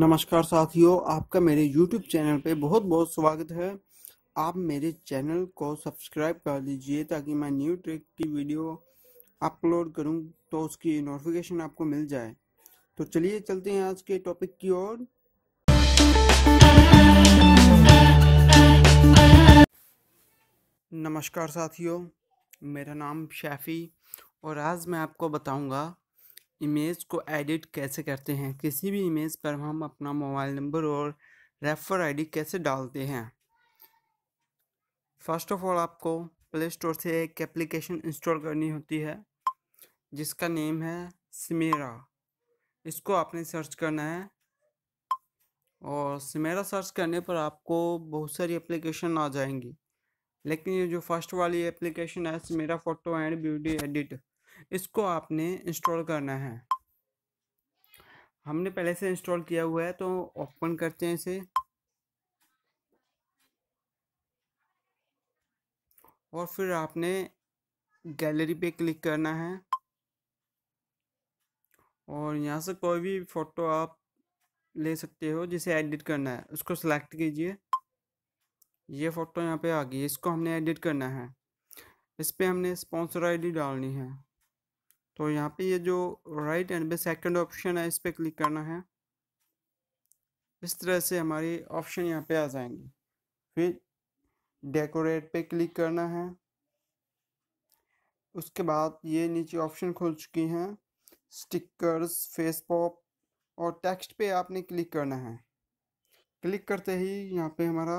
नमस्कार साथियों आपका मेरे YouTube चैनल पे बहुत बहुत स्वागत है आप मेरे चैनल को सब्सक्राइब कर दीजिए ताकि मैं न्यू ट्रिक की वीडियो अपलोड करूं तो उसकी नोटिफिकेशन आपको मिल जाए तो चलिए चलते हैं आज के टॉपिक की ओर नमस्कार साथियों मेरा नाम शैफ़ी और आज मैं आपको बताऊंगा इमेज को एडिट कैसे करते हैं किसी भी इमेज पर हम अपना मोबाइल नंबर और रेफर आईडी कैसे डालते हैं फर्स्ट ऑफ ऑल आपको प्ले स्टोर से एक एप्लीकेशन इंस्टॉल करनी होती है जिसका नेम है सिमेरा इसको आपने सर्च करना है और समेरा सर्च करने पर आपको बहुत सारी एप्लीकेशन आ जाएंगी लेकिन ये जो फर्स्ट वाली एप्लीकेशन है Cymera photo and beauty edit इसको आपने इंस्टॉल करना है हमने पहले से इंस्टॉल किया हुआ है तो ओपन करते हैं इसे और फिर आपने गैलरी पे क्लिक करना है और यहाँ से कोई भी फ़ोटो आप ले सकते हो जिसे एडिट करना है उसको सेलेक्ट कीजिए ये फ़ोटो यहाँ पे आ गई इसको हमने एडिट करना है इस पर हमने स्पॉन्सर आईडी डालनी है तो यहाँ पे ये जो राइट एंड पे सेकंड ऑप्शन है इस पर क्लिक करना है इस तरह से हमारे ऑप्शन यहाँ पे आ जाएंगे फिर डेकोरेट पे क्लिक करना है उसके बाद ये नीचे ऑप्शन खुल चुकी हैं स्टिकर्स फेस पॉप और टेक्स्ट पे आपने क्लिक करना है क्लिक करते ही यहाँ पे हमारा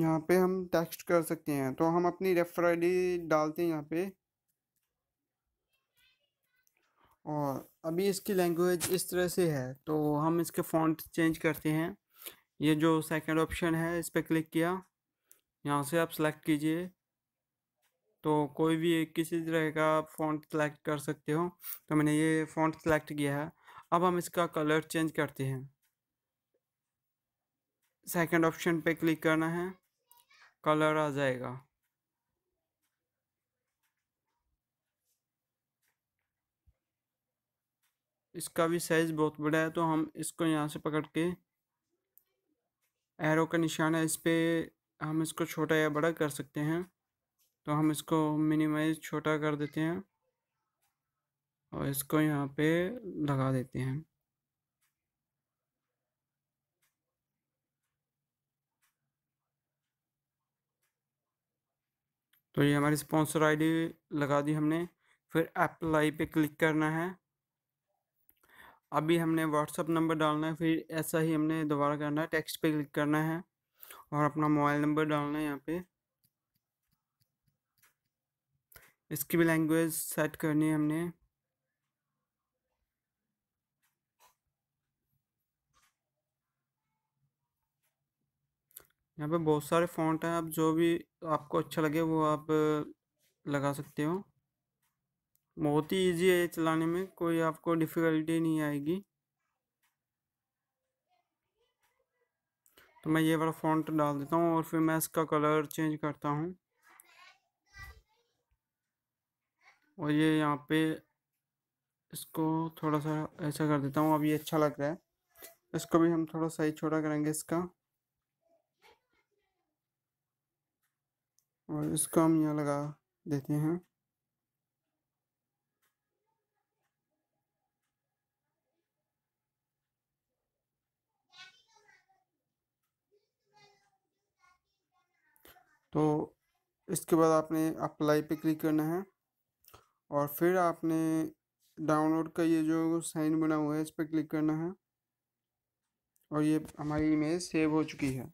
यहाँ पे हम टेक्स्ट कर सकते हैं तो हम अपनी रेफर आई डालते हैं यहाँ पे और अभी इसकी लैंग्वेज इस तरह से है तो हम इसके फ़ॉन्ट चेंज करते हैं ये जो सेकंड ऑप्शन है इस पर क्लिक किया यहाँ से आप सेलेक्ट कीजिए तो कोई भी किसी तरह का फ़ॉन्ट सेलेक्ट कर सकते हो तो मैंने ये फ़ॉन्ट सेलेक्ट किया है अब हम इसका कलर चेंज करते हैं सेकंड ऑप्शन पे क्लिक करना है कलर आ जाएगा इसका भी साइज़ बहुत बड़ा है तो हम इसको यहाँ से पकड़ के एरो का निशान है इस पर हम इसको छोटा या बड़ा कर सकते हैं तो हम इसको मिनिमाइज छोटा कर देते हैं और इसको यहाँ पे लगा देते हैं तो ये हमारी स्पॉन्सर आईडी लगा दी हमने फिर अप्लाई पे क्लिक करना है अभी हमने व्हाट्सअप नंबर डालना है फिर ऐसा ही हमने दोबारा करना है टेक्स्ट पे क्लिक करना है और अपना मोबाइल नंबर डालना है यहाँ पे इसकी भी लैंग्वेज सेट करनी है हमने यहाँ पे बहुत सारे फॉन्ट हैं आप जो भी आपको अच्छा लगे वो आप लगा सकते हो बहुत ही इजी है चलाने में कोई आपको डिफ़िकल्टी नहीं आएगी तो मैं ये वाला फॉन्ट डाल देता हूँ और फिर मैं इसका कलर चेंज करता हूँ और ये यहाँ पे इसको थोड़ा सा ऐसा कर देता हूँ अब ये अच्छा लग रहा है इसको भी हम थोड़ा सही छोटा करेंगे इसका और इसको हम यहाँ लगा देते हैं तो इसके बाद आपने अप्लाई पे क्लिक करना है और फिर आपने डाउनलोड का ये जो साइन बना हुआ है इस पर क्लिक करना है और ये हमारी इमेज सेव हो चुकी है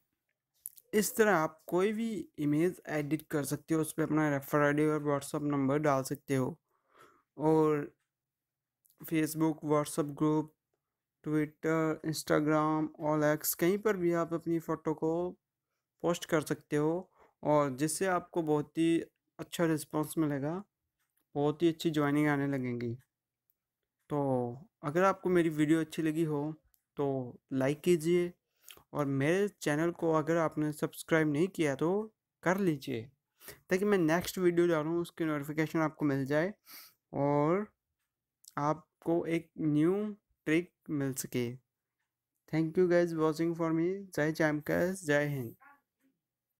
इस तरह आप कोई भी इमेज एडिट कर सकते हो उस पर अपना रेफर आई और व्हाट्सअप नंबर डाल सकते हो और Facebook WhatsApp group Twitter Instagram all X कहीं पर भी आप अपनी फ़ोटो को पोस्ट कर सकते हो और जिससे आपको बहुत ही अच्छा रिस्पॉन्स मिलेगा बहुत ही अच्छी ज्वाइनिंग आने लगेंगी तो अगर आपको मेरी वीडियो अच्छी लगी हो तो लाइक कीजिए और मेरे चैनल को अगर आपने सब्सक्राइब नहीं किया तो कर लीजिए ताकि मैं नेक्स्ट वीडियो डालूँ उसकी नोटिफिकेशन आपको मिल जाए और आपको एक न्यू ट्रिक मिल सके thank you guys watching for me जय जैमकस जय हिंद